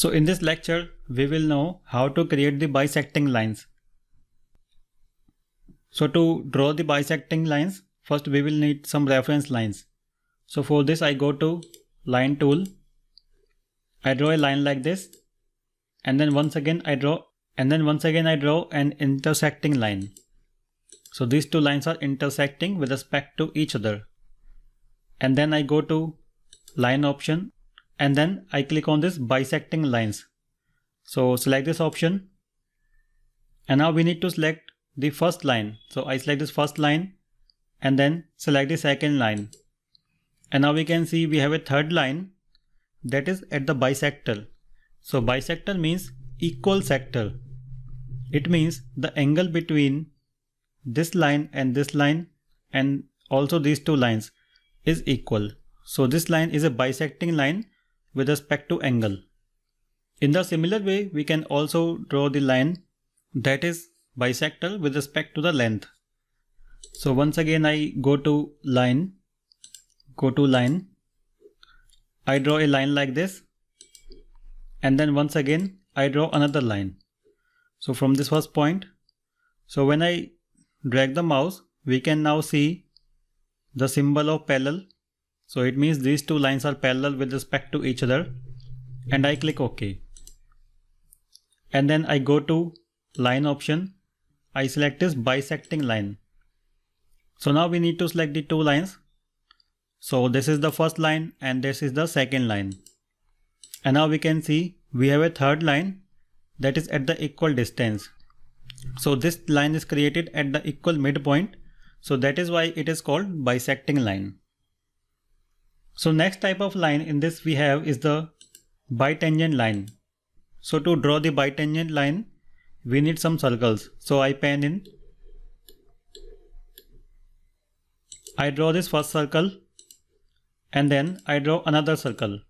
So in this lecture, we will know how to create the bisecting lines. So to draw the bisecting lines, first we will need some reference lines. So for this, I go to line tool. I draw a line like this. And then once again, I draw and then once again, I draw an intersecting line. So these two lines are intersecting with respect to each other. And then I go to line option and then I click on this bisecting lines. So select this option and now we need to select the first line. So I select this first line and then select the second line. And now we can see we have a third line that is at the bisector. So bisector means equal sector. It means the angle between this line and this line and also these two lines is equal. So this line is a bisecting line with respect to angle. In the similar way, we can also draw the line that is bisector with respect to the length. So once again, I go to line, go to line. I draw a line like this. And then once again, I draw another line. So from this first point, so when I drag the mouse, we can now see the symbol of parallel so it means these two lines are parallel with respect to each other and I click OK. And then I go to line option. I select this bisecting line. So now we need to select the two lines. So this is the first line and this is the second line. And now we can see we have a third line that is at the equal distance. So this line is created at the equal midpoint. So that is why it is called bisecting line. So next type of line in this we have is the bitangent line. So to draw the bitangent line, we need some circles. So I pan in. I draw this first circle and then I draw another circle.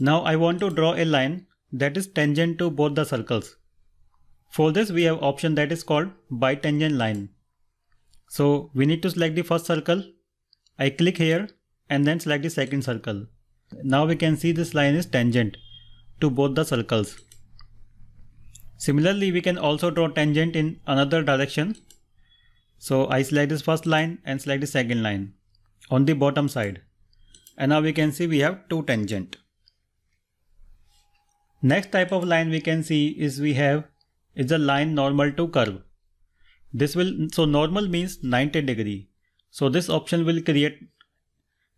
Now I want to draw a line that is tangent to both the circles. For this we have option that is called bitangent line. So we need to select the first circle. I click here and then select the second circle. Now we can see this line is tangent to both the circles. Similarly, we can also draw tangent in another direction. So I select this first line and select the second line on the bottom side. And now we can see we have two tangent. Next type of line we can see is we have is the line normal to curve. This will so normal means 90 degree. So this option will create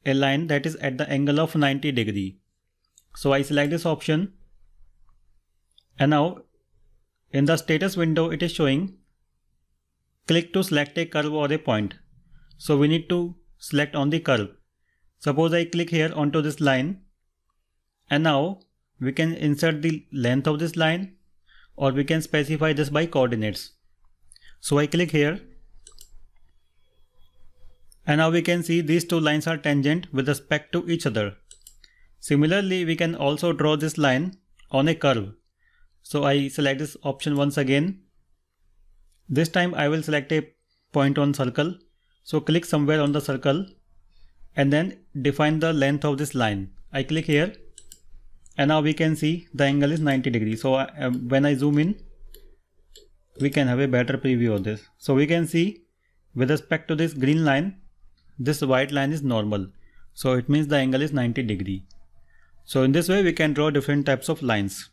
a line that is at the angle of 90 degree. So I select this option and now in the status window it is showing click to select a curve or a point. So we need to select on the curve. Suppose I click here onto this line and now we can insert the length of this line or we can specify this by coordinates. So I click here and now we can see these two lines are tangent with respect to each other. Similarly, we can also draw this line on a curve. So I select this option once again. This time I will select a point on circle. So click somewhere on the circle and then define the length of this line. I click here and now we can see the angle is 90 degrees. So I, uh, when I zoom in, we can have a better preview of this. So we can see with respect to this green line, this white line is normal. So it means the angle is 90 degree. So in this way we can draw different types of lines.